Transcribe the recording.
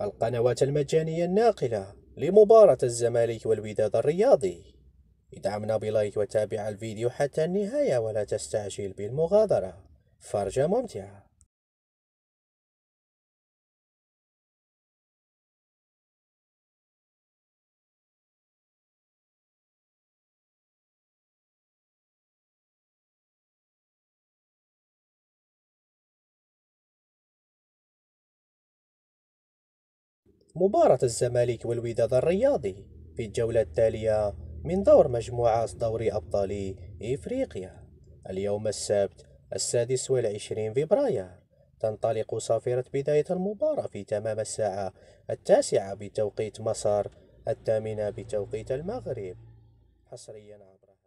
القنوات المجانية الناقلة لمباراة الزمالك والوداد الرياضي ادعمنا بلايك وتابع الفيديو حتى النهاية ولا تستعجل بالمغادرة فرجة ممتعة مباراة الزمالك والوداد الرياضي في الجولة التالية من دور مجموعة دوري أبطال إفريقيا اليوم السبت السادس والعشرين فبراير تنطلق صافرة بداية المباراة في تمام الساعة التاسعة بتوقيت مصر الثامنة بتوقيت المغرب حصريا عبر